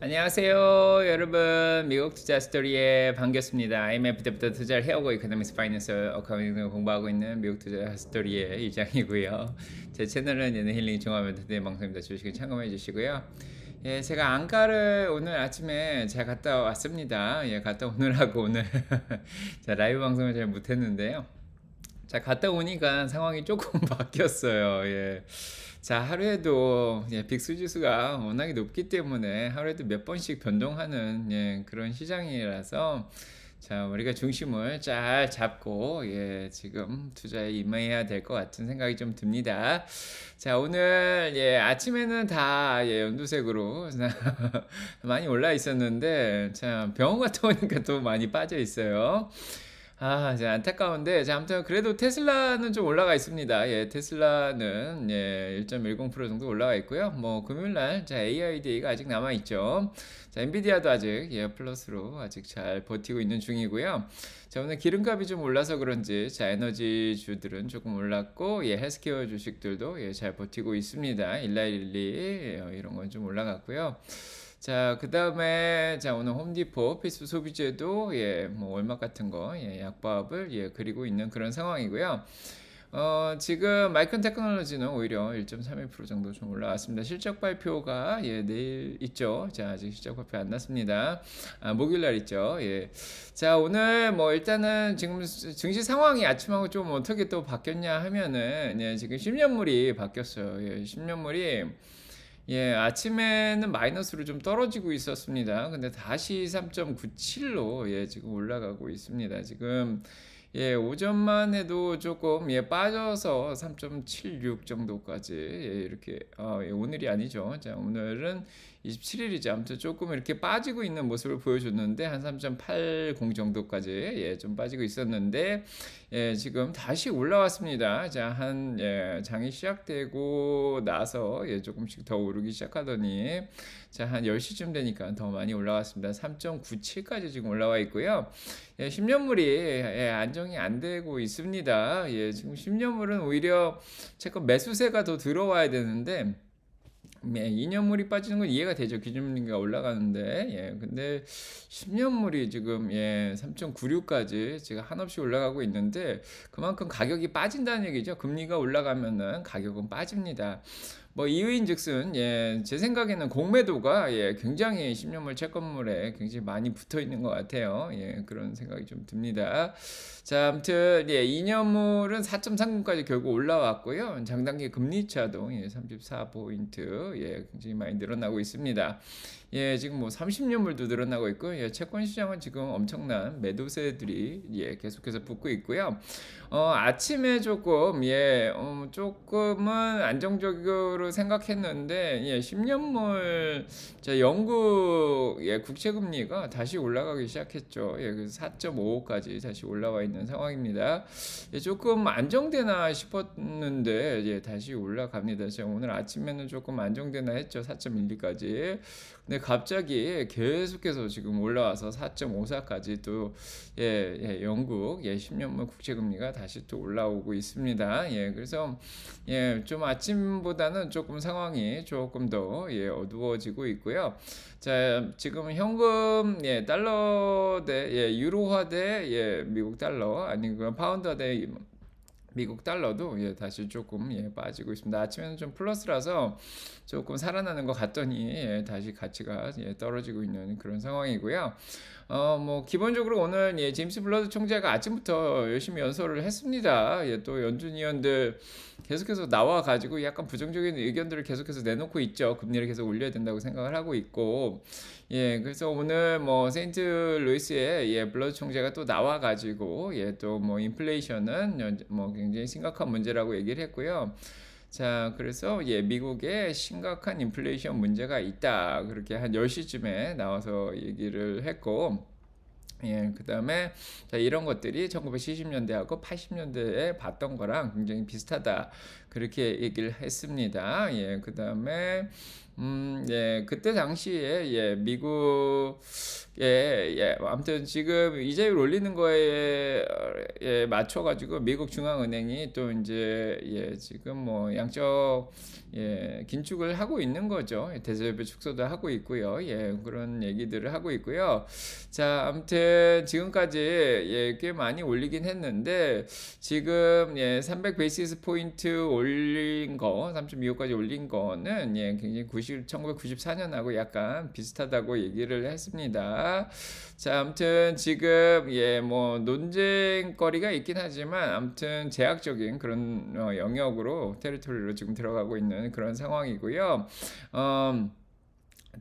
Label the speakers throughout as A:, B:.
A: 안녕하세요 여러분 미국 투자 스토리에 반갑습니다 IMF 때부터 투자를 해오고 이코노미스 파이낸셜 어카운팅을 공부하고 있는 미국 투자 스토리의 이장이고요 제 채널은 예능 힐링 종합멘토대 방송입니다 주식은 참고해 주시고요 예, 제가 안가를 오늘 아침에 잘 갔다 왔습니다 예, 갔다 오느라고 오늘 자, 라이브 방송을 잘 못했는데요 자 갔다 오니까 상황이 조금 바뀌었어요. 예. 자 하루에도 예, 빅수지수가 워낙에 높기 때문에 하루에도 몇 번씩 변동하는 예, 그런 시장이라서 자 우리가 중심을 잘 잡고 예 지금 투자에 임해야 될 것 같은 생각이 좀 듭니다 자 오늘 예 아침에는 다 예, 연두색으로 많이 올라 있었는데 참 병원 갔다 오니까 또 많이 빠져 있어요 아, 이제 안타까운데, 자, 아무튼 그래도 테슬라는 좀 올라가 있습니다. 예, 테슬라는, 예, 1.10% 정도 올라가 있고요. 뭐, 금요일 날, 자, AIDA가 아직 남아있죠. 자, 엔비디아도 아직, 예, 플러스로 아직 잘 버티고 있는 중이고요. 자, 오늘 기름값이 좀 올라서 그런지, 자, 에너지 주들은 조금 올랐고, 예, 헬스케어 주식들도, 예, 잘 버티고 있습니다. 일라일리, 예, 이런 건 좀 올라갔고요. 자, 그 다음에, 자, 오늘 홈디포 오피스 소비제도 예, 뭐, 월막 같은 거, 예, 약밥을, 예, 그리고 있는 그런 상황이고요. 어, 지금 마이크론 테크놀로지는 오히려 1.31% 정도 좀 올라왔습니다. 실적 발표가 예, 내일 있죠. 자, 아직 실적 발표 안 났습니다. 아, 목요일 날 있죠. 예. 자, 오늘 뭐 일단은 지금 증시 상황이 아침하고 좀 어떻게 또 바뀌었냐 하면은 예, 지금 10년물이 바뀌었어요. 예, 10년물이 예, 아침에는 마이너스로 좀 떨어지고 있었습니다. 근데 다시 3.97로 예, 지금 올라가고 있습니다. 지금 예, 오전만 해도 조금 예, 빠져서 3.76 정도까지 예, 이렇게 어, 예, 오늘이 아니죠. 자, 오늘은 27일이지 아무튼 조금 이렇게 빠지고 있는 모습을 보여줬는데 한 3.80 정도까지 예, 좀 빠지고 있었는데 예, 지금 다시 올라왔습니다. 자, 한 예, 장이 시작되고 나서 예, 조금씩 더 오르기 시작하더니 자, 한 10시쯤 되니까 더 많이 올라왔습니다. 3.97까지 지금 올라와 있고요. 예, 10년물이 예, 안정이 안 되고 있습니다. 예, 지금 10년물은 오히려 채권 매수세가 더 들어와야 되는데 네, 예, 2년물이 빠지는 건 이해가 되죠. 기준금리가 올라가는데. 예. 근데 10년물이 지금 예, 3.96까지 지금 한없이 올라가고 있는데 그만큼 가격이 빠진다는 얘기죠. 금리가 올라가면은 가격은 빠집니다. 뭐 이유인즉슨 예, 제 생각에는 공매도가 예, 굉장히 10년물 채권물에 굉장히 많이 붙어 있는 것 같아요. 예, 그런 생각이 좀 듭니다. 자, 아무튼 예, 2년물은 4.39까지 결국 올라왔고요. 장단기 금리 차도 예, 34포인트 예, 굉장히 많이 늘어나고 있습니다. 예, 지금 뭐 30년물도 늘어나고 있고 예, 채권 시장은 지금 엄청난 매도세들이 예, 계속해서 붙고 있고요. 어, 아침에 조금 예, 어, 조금은 안정적으로 정로 생각했는데 예, 10년물 자, 영국 예, 국채 금리가 다시 올라가기 시작했죠. 예, 4.55까지 그 다시 올라와 있는 상황입니다. 예, 조금 안정되나 싶었는데 예, 다시 올라갑니다. 제가 오늘 아침에는 조금 안정되나 했죠. 4.12까지. 근데 갑자기 계속해서 지금 올라와서 4.54까지 또 예, 예, 영국 예, 10년물 국채 금리가 다시 또 올라오고 있습니다. 예, 그래서 예, 좀 아침보다는 좀 조금 상황이 조금 더 예, 어두워지고 있고요. 자, 지금 현금 예, 달러 대 예, 유로화 대 예, 미국 달러 아니면 파운드 대 미국 달러도 예, 다시 조금 예, 빠지고 있습니다. 아침에는 좀 플러스라서 조금 살아나는 것 같더니 예, 다시 가치가 예, 떨어지고 있는 그런 상황이고요. 어, 뭐 기본적으로 오늘 예, 제임스 블러드 총재가 아침부터 열심히 연설을 했습니다. 예, 또 연준위원들 계속해서 나와 가지고 약간 부정적인 의견들을 계속해서 내놓고 있죠. 금리를 계속 올려야 된다고 생각을 하고 있고. 예, 그래서 오늘 뭐 세인트 루이스에 예, 블러드 총재가 또 나와 가지고 예, 또 뭐 인플레이션은 뭐 굉장히 심각한 문제라고 얘기를 했고요. 자, 그래서 예, 미국에 심각한 인플레이션 문제가 있다. 그렇게 한 10시쯤에 나와서 얘기를 했고, 예, 그 다음에, 이런 것들이 1970년대하고 80년대에 봤던 거랑 굉장히 비슷하다. 그렇게 얘기를 했습니다. 예, 그 다음에, 음, 예, 그때 당시에, 예, 미국, 예, 예, 아무튼 지금 이자율 올리는 거에, 예, 맞춰가지고 미국 중앙은행이 또 이제, 예, 지금 뭐 양적, 예, 긴축을 하고 있는 거죠. 대세협의 축소도 하고 있고요. 예, 그런 얘기들을 하고 있고요. 자, 아무튼 지금까지, 예, 꽤 많이 올리긴 했는데, 지금, 예, 300 베이시스 포인트 올린 거, 3.25까지 올린 거는, 예, 굉장히 1994년하고 약간 비슷하다고 얘기를 했습니다. 자, 아무튼 지금 예, 뭐 논쟁거리가 있긴 하지만 아무튼 제약적인 그런 어, 영역으로 테리토리로 지금 들어가고 있는 그런 상황이고요. 음,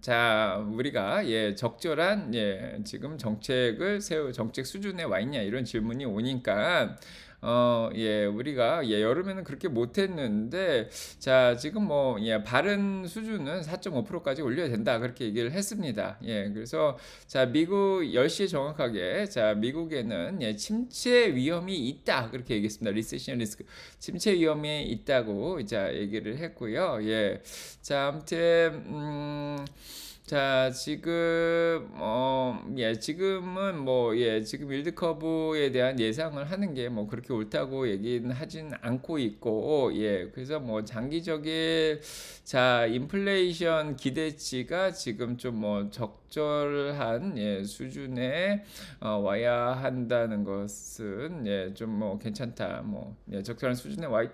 A: 자, 우리가 예, 적절한 예, 지금 정책을 세우 정책 수준에 와 있냐 이런 질문이 오니까 어, 예, 우리가 예, 여름에는 그렇게 못했는데 자 지금 뭐 예, 바른 수준은 4.5%까지 올려야 된다 그렇게 얘기를 했습니다. 예, 그래서 자 미국 10시 정확하게 자 미국에는 예, 침체 위험이 있다 그렇게 얘기했습니다. 리세션 리스크 침체 위험이 있다고 자 얘기를 했고요. 예, 자 아무튼 음. 자, 지금, 어, 예, 지금은 뭐, 예, 지금 일드커브에 대한 예상을 하는 게 뭐 그렇게 옳다고 얘기는 하진 않고 있고, 예, 그래서 뭐 장기적인, 자, 인플레이션 기대치가 지금 좀 뭐 적절한, 예, 수준에, 어, 와야 한다는 것은, 예, 좀 뭐 괜찮다, 뭐, 예, 적절한 수준에 와, 있,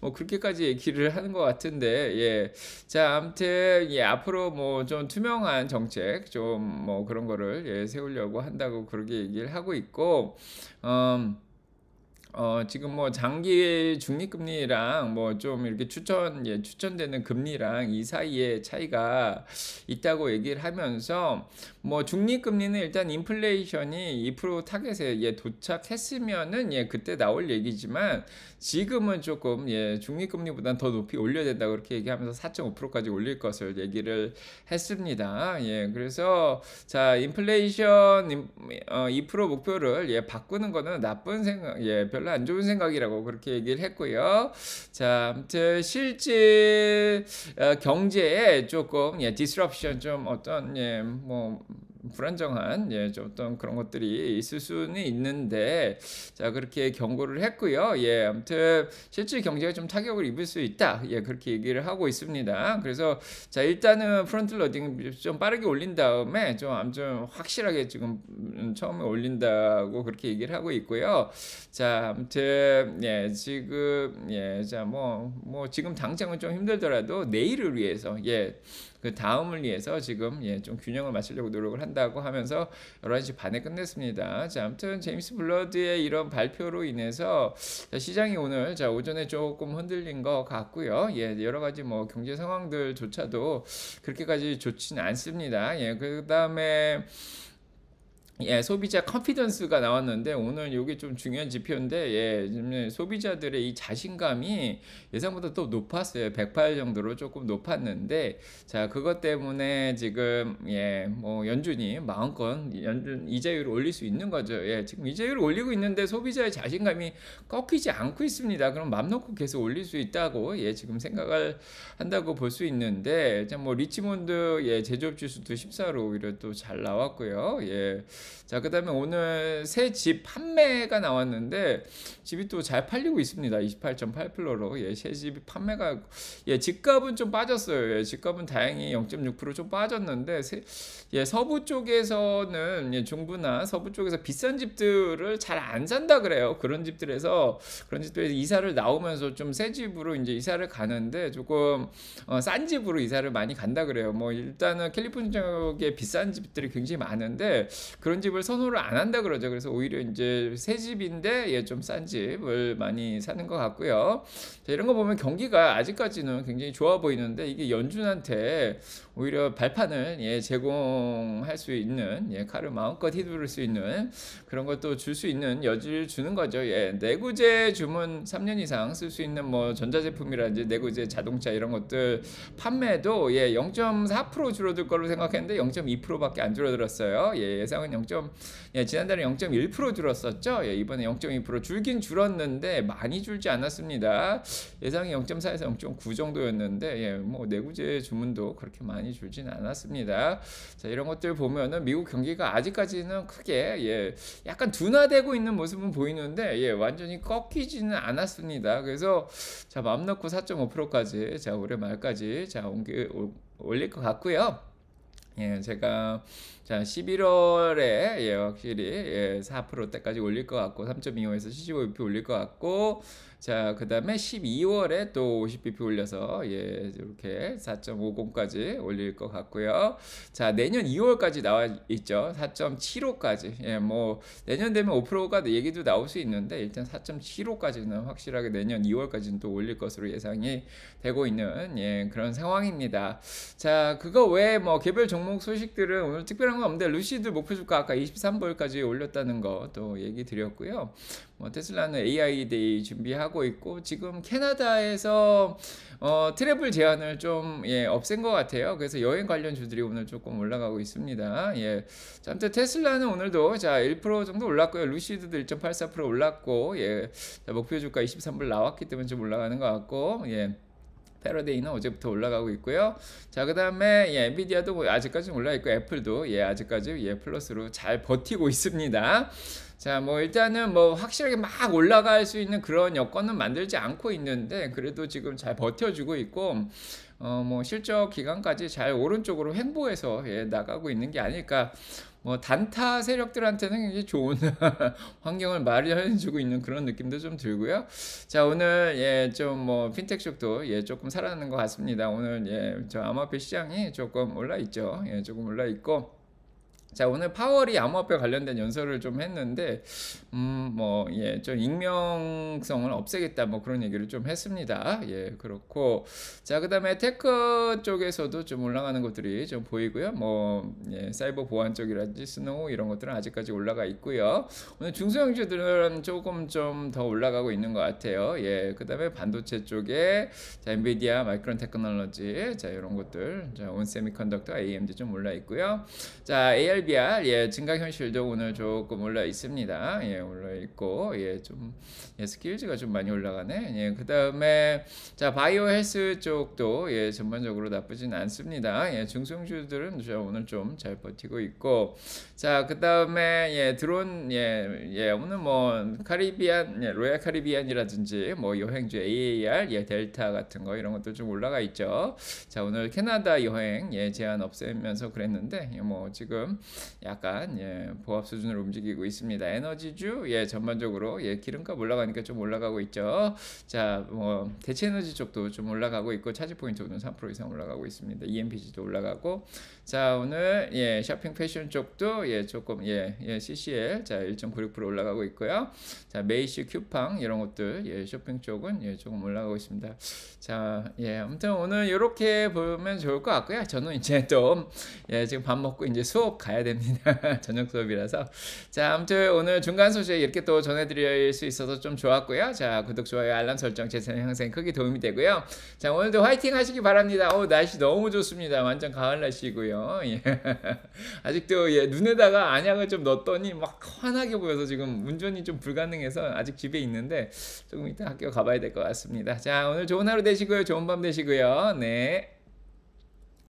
A: 뭐 그렇게까지 얘기를 하는 것 같은데, 예, 자, 아무튼, 예, 앞으로 뭐 좀 투명 투명한 정책 좀 뭐 그런 거를 예, 세우려고 한다고 그렇게 얘기를 하고 있고 음, 어, 지금 뭐 장기 중립금리랑 뭐 좀 이렇게 추천, 예, 추천되는 금리랑 이 사이에 차이가 있다고 얘기를 하면서 뭐 중립금리는 일단 인플레이션이 2% 타겟에 예, 도착했으면은 예, 그때 나올 얘기지만 지금은 조금 예, 중립금리보단 더 높이 올려야 된다 그렇게 얘기하면서 4.5%까지 올릴 것을 얘기를 했습니다. 예, 그래서 자, 인플레이션 어, 2% 목표를 예, 바꾸는 거는 나쁜 생각, 예, 별로 별로 안 좋은 생각이라고 그렇게 얘기를 했고요. 자, 아무튼 실제 어, 경제에 조금 예, 디스럽션 좀 어떤 예, 뭐 불안정한 예, 어떤 그런 것들이 있을 수는 있는데 자 그렇게 경고를 했고요. 예, 아무튼 실제 경제가 좀 타격을 입을 수 있다. 예, 그렇게 얘기를 하고 있습니다. 그래서 자 일단은 프론트 러딩 좀 빠르게 올린 다음에 좀암무튼 확실하게 지금 음, 처음에 올린다고 그렇게 얘기를 하고 있고요. 자 아무튼 예, 지금 예, 자 뭐뭐 뭐 지금 당장은 좀 힘들더라도 내일을 위해서 예. 그 다음을 위해서 지금 예, 좀 균형을 맞추려고 노력을 한다고 하면서 11시 반에 끝냈습니다. 자, 아무튼 제임스 블러드의 이런 발표로 인해서 자, 시장이 오늘 자, 오전에 조금 흔들린 것 같고요. 예, 여러 가지 뭐 경제 상황들조차도 그렇게까지 좋진 않습니다. 예, 그다음에 예, 소비자 컨피던스가 나왔는데 오늘 이게 좀 중요한 지표인데 예, 소비자들의 이 자신감이 예상보다 또 높았어요. 108 정도로 조금 높았는데 자, 그것 때문에 지금 예, 뭐 연준이 마음껏 연준 이자율을 올릴 수 있는 거죠. 예, 지금 이자율을 올리고 있는데 소비자의 자신감이 꺾이지 않고 있습니다. 그럼 맘 놓고 계속 올릴 수 있다고 예, 지금 생각을 한다고 볼 수 있는데 자, 뭐 리치몬드 예, 제조업 지수도 14로 오히려 또 잘 나왔고요. 예. 자, 그 다음에 오늘 새 집 판매가 나왔는데, 집이 또 잘 팔리고 있습니다. 28.8로 예, 새 집이 판매가, 예, 집값은 좀 빠졌어요. 예, 집값은 다행히 0.6%좀 빠졌는데, 세, 예, 서부 쪽에서는, 예, 중부나 서부 쪽에서 비싼 집들을 잘 안 산다 그래요. 그런 집들에서, 그런 집들에서 이사를 나오면서 좀 새 집으로 이제 이사를 가는데, 조금, 어, 싼 집으로 이사를 많이 간다 그래요. 뭐, 일단은 캘리포니아 쪽에 비싼 집들이 굉장히 많은데, 그런 그런 집을 선호를 안 한다 그러죠. 그래서 오히려 이제 새 집인데 예, 좀 싼 집을 많이 사는 것 같고요. 자, 이런 거 보면 경기가 아직까지는 굉장히 좋아 보이는데 이게 연준한테 오히려 발판을 예, 제공할 수 있는 예, 칼을 마음껏 휘두를 수 있는 그런 것도 줄 수 있는 여지를 주는 거죠. 예, 내구재 주문 3년 이상 쓸 수 있는 뭐 전자제품이라든지 내구재 자동차 이런 것들 판매도 예, 0.4% 줄어들 걸로 생각했는데 0.2%밖에 안 줄어들었어요. 예, 예상은 0. 예, 지난달에 0.1% 줄었었죠. 예, 이번에 0.2% 줄긴 줄었는데 많이 줄지 않았습니다. 예상이 0.4에서 0.9 정도였는데 예, 뭐 내구재 주문도 그렇게 많이 많이 줄진 않았습니다. 자, 이런 것들 보면은 미국 경기가 아직까지는 크게 예, 약간 둔화되고 있는 모습은 보이는데 예, 완전히 꺾이지는 않았습니다. 그래서 자, 맘 놓고 4.5%까지 자, 올해 말까지 자, 올릴 것 같고요. 예, 제가 자, 11월에 예, 확실히 예, 4%대까지 올릴 것 같고 3.25에서 75bp 올릴 것 같고 자, 그다음에 12월에 또 50bp 올려서 예, 이렇게 4.50까지 올릴 것 같고요. 자, 내년 2월까지 나와 있죠. 4.75까지. 예, 뭐 내년 되면 5%가 얘기도 나올 수 있는데 일단 4.75까지는 확실하게 내년 2월까지는 또 올릴 것으로 예상이 되고 있는 예, 그런 상황입니다. 자, 그거 외에 뭐 개별 종목 소식들은 오늘 특별한 상관 없는데 루시드 목표 주가 아까 23불까지 올렸다는 거 또 얘기 드렸고요. 뭐 테슬라는 AI 데이 준비하고 있고 지금 캐나다에서 어, 트래블 제한을 좀 예, 없앤 것 같아요. 그래서 여행 관련 주들이 오늘 조금 올라가고 있습니다. 예. 자, 아무튼 테슬라는 오늘도 자1% 정도 올랐고요. 루시드도 1.84% 올랐고 예. 자, 목표 주가 23불 나왔기 때문에 좀 올라가는 것 같고 예. 패러데이는 어제부터 올라가고 있고요. 자, 그 다음에 예, 엔비디아도 뭐 아직까지 올라있고 애플도 예, 아직까지 예, 플러스로 잘 버티고 있습니다. 자, 뭐 일단은 뭐 확실하게 막 올라갈 수 있는 그런 여건은 만들지 않고 있는데 그래도 지금 잘 버텨주고 있고 어, 뭐 실적 기간까지 잘 오른쪽으로 횡보해서 예, 나가고 있는 게 아닐까 뭐 단타 세력들한테는 굉장 좋은 환경을 마련해주고 있는 그런 느낌도 좀 들고요. 자 오늘 예 좀 뭐 핀텍 쪽도 예 조금 살아나는 것 같습니다. 오늘 예 저 암호화폐 시장이 조금 올라 있죠. 예 조금 올라 있고. 자 오늘 파월이 암호화폐 관련된 연설을 좀 했는데 음 뭐 예 좀 익명성을 없애겠다 뭐 그런 얘기를 좀 했습니다 예 그렇고 자 그다음에 테크 쪽에서도 좀 올라가는 것들이 좀 보이고요 뭐 예, 사이버 보안 쪽이라든지 스노우 이런 것들은 아직까지 올라가 있고요 오늘 중소형주들은 조금 좀 더 올라가고 있는 것 같아요 예 그다음에 반도체 쪽에 자 엔비디아 마이크론 테크놀로지 자 이런 것들 자 온세미컨덕터 AMD 좀 올라 있고요 자 AR b l r 예, 증가 현실도 오늘 조금 올라 있습니다. 예, 올라 있고 예, 좀 예, 스킬즈가 좀 많이 올라가네. 예, 그다음에 자, 바이오 헬스 쪽도 예, 전반적으로 나쁘진 않습니다. 예, 중성주들은 오늘 좀 잘 버티고 있고 자, 그다음에 예, 드론 예, 예, 오늘 뭐 카리비안 예, 로얄 카리비안이라든지 뭐 여행주 AAR 예, 델타 같은 거 이런 것도 좀 올라가 있죠. 자, 오늘 캐나다 여행 예, 제한 없애면서 그랬는데 예, 뭐 지금 약간 예, 보합 수준으로 움직이고 있습니다. 에너지주 예 전반적으로 예 기름값 올라가니까 좀 올라가고 있죠. 자뭐 대체 에너지 쪽도 좀 올라가고 있고 차지 포인트 오늘 3% 이상 올라가고 있습니다. EMPG도 올라가고 자 오늘 예 쇼핑 패션 쪽도 예 조금 예, 예 CCL 자1.96% 올라가고 있고요. 자 메이시 큐팡 이런 것들 예 쇼핑 쪽은 예 조금 올라가고 있습니다. 자예 아무튼 오늘 이렇게 보면 좋을 것 같고요. 저는 이제 좀예 지금 밥 먹고 이제 수업 가야 가야 됩니다. 저녁 수업이라서. 자, 아무튼 오늘 중간 소식 이렇게 또 전해드릴 수 있어서 좀 좋았고요. 자, 구독, 좋아요, 알람 설정 재생 향상에 크게 도움이 되고요. 자, 오늘도 화이팅 하시기 바랍니다. 어, 날씨 너무 좋습니다. 완전 가을 날씨고요. 예. 아직도 예, 눈에다가 안약을 좀 넣었더니 막 환하게 보여서 지금 운전이 좀 불가능해서 아직 집에 있는데 조금 이따 학교 가봐야 될 것 같습니다. 자, 오늘 좋은 하루 되시고요. 좋은 밤 되시고요. 네.